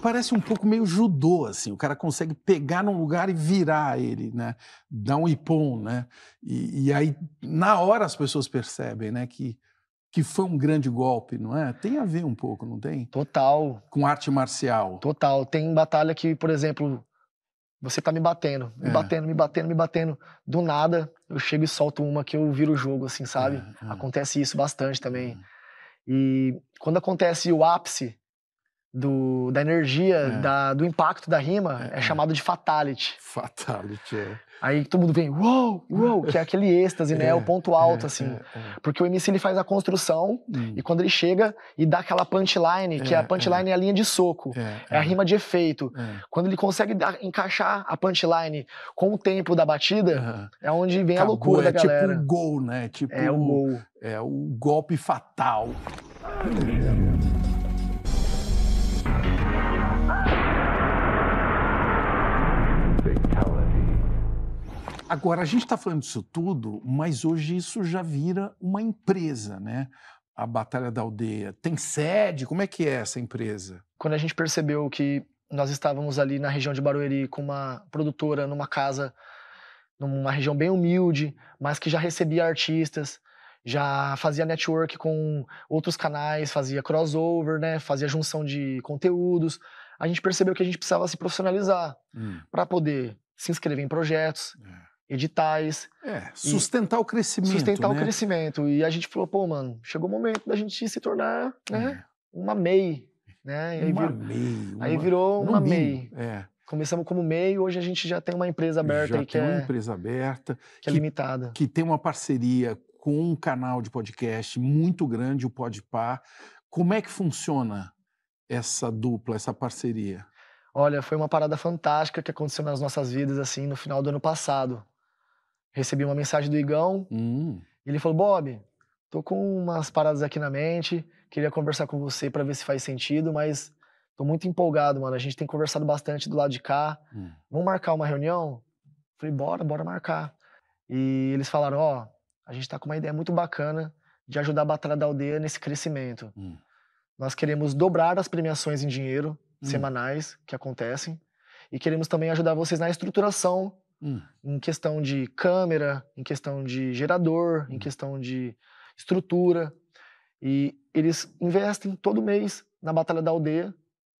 Parece um pouco meio judô, assim. O cara consegue pegar num lugar e virar ele, né? Dar um ipon, né? E, e aí, na hora, as pessoas percebem, né? Que, que foi um grande golpe, não é? Tem a ver um pouco, não tem? Total. Com arte marcial. Total. Tem batalha que, por exemplo, você tá me batendo, me é. batendo, me batendo, me batendo. Do nada, eu chego e solto uma que eu viro o jogo, assim, sabe? É, é. Acontece isso bastante também. É. E quando acontece o ápice do, da energia, é. da, do impacto da rima, é, é chamado de fatality. Fatality, é. Aí todo mundo vem, uou, uou, que é aquele êxtase, né? É, o ponto alto, é, assim. É, é. Porque o MC ele faz a construção hum. e quando ele chega e dá aquela punchline, que a punchline é. a linha de soco, é, a rima de efeito. Quando ele consegue dar, encaixar a punchline com o tempo da batida, é onde vem Acabou, a loucura é da galera. É tipo um gol, né? Tipo, é o gol. É o golpe fatal. Ah, Agora, a gente está falando disso tudo, mas hoje isso já vira uma empresa, né? A Batalha da Aldeia. Tem sede? Como é que é essa empresa? Quando a gente percebeu que nós estávamos ali na região de Barueri com uma produtora numa casa, numa região bem humilde, mas que já recebia artistas, já fazia network com outros canais, fazia crossover, né? Fazia junção de conteúdos a gente percebeu que a gente precisava se profissionalizar hum. para poder se inscrever em projetos, é. editais. É, sustentar o crescimento. Sustentar né? o crescimento. E a gente falou, pô, mano, chegou o momento da gente se tornar né, é. uma MEI. Né? Uma virou, MEI. Uma... Aí virou uma MEI. É. Começamos como MEI, hoje a gente já tem uma empresa aberta. Já que tem é, uma empresa aberta. Que, é que é limitada. Que tem uma parceria com um canal de podcast muito grande, o Podpar. Como é que funciona essa dupla, essa parceria? Olha, foi uma parada fantástica que aconteceu nas nossas vidas, assim, no final do ano passado. Recebi uma mensagem do Igão, hum. ele falou, Bob, tô com umas paradas aqui na mente, queria conversar com você para ver se faz sentido, mas tô muito empolgado, mano, a gente tem conversado bastante do lado de cá, hum. vamos marcar uma reunião? Falei, bora, bora marcar. E eles falaram, ó, oh, a gente tá com uma ideia muito bacana de ajudar a Batalha da Aldeia nesse crescimento. Hum. Nós queremos dobrar as premiações em dinheiro hum. semanais que acontecem e queremos também ajudar vocês na estruturação, hum. em questão de câmera, em questão de gerador, hum. em questão de estrutura. E eles investem todo mês na Batalha da Aldeia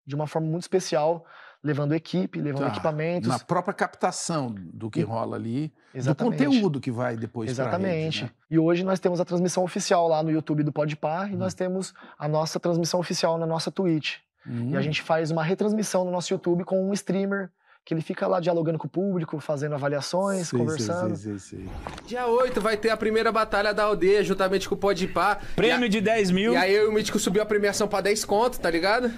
de uma forma muito especial levando equipe, levando tá. equipamentos. Na própria captação do que rola ali, Exatamente. do conteúdo que vai depois Exatamente. Rede, né? E hoje nós temos a transmissão oficial lá no YouTube do Podpar e hum. nós temos a nossa transmissão oficial na nossa Twitch. Hum. E a hum. gente faz uma retransmissão no nosso YouTube com um streamer que ele fica lá dialogando com o público, fazendo avaliações, sim, conversando. Sim, sim, Dia 8 vai ter a primeira batalha da aldeia, juntamente com o Podpah. Prêmio a... de 10 mil. E aí o Mítico subiu a premiação pra 10 conto, tá ligado?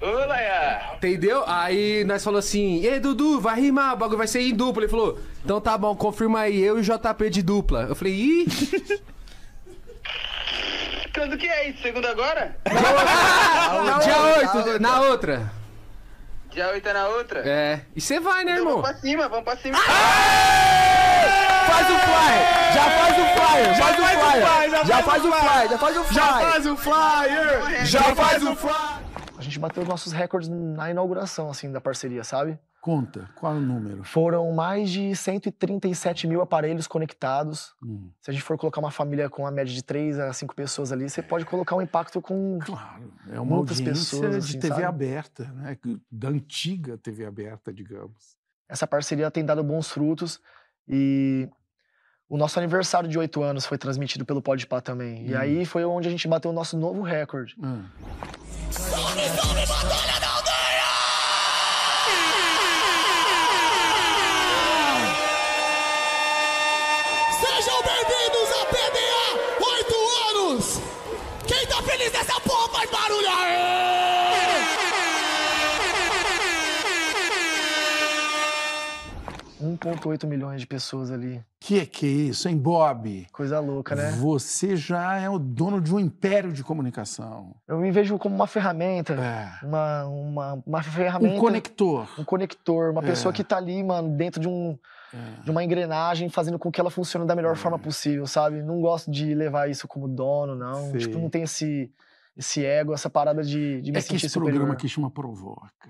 Olá! Entendeu? Aí nós falou assim: Ei, Dudu, vai rimar, o bagulho vai ser em dupla. Ele falou: Então tá bom, confirma aí, eu e JP de dupla. Eu falei: Ih! Quando que é isso? Segunda agora? na dia 8, na outra. Dia 8 é na outra? É. E você vai, né, então, irmão? Vamos pra cima, vamos pra cima. Aê! Faz o flyer! Já faz o flyer! Já faz o flyer! Já faz o flyer! Já faz o flyer! Já faz o flyer! Já faz o flyer! gente bateu os nossos recordes na inauguração, assim, da parceria, sabe? Conta, qual é o número? Foram mais de 137 mil aparelhos conectados. Hum. Se a gente for colocar uma família com a média de 3 a 5 pessoas ali, você pode colocar um impacto com claro, é uma muitas pessoas. Assim, de TV sabe? aberta, né? da antiga TV aberta, digamos. Essa parceria tem dado bons frutos e o nosso aniversário de 8 anos foi transmitido pelo Podpah também. Hum. E aí foi onde a gente bateu o nosso novo recorde. Hum. He's on it. 1,8 milhões de pessoas ali. Que é que é isso, hein, Bob? Coisa louca, né? Você já é o dono de um império de comunicação. Eu me vejo como uma ferramenta. É. Uma, uma, uma ferramenta. Um conector. Um conector, uma é. pessoa que tá ali, mano, dentro de um. É. De uma engrenagem, fazendo com que ela funcione da melhor é. forma possível, sabe? Não gosto de levar isso como dono, não. Tipo, não tem esse, esse ego, essa parada de, de é me é sentir É que esse programa aqui chama Provoca.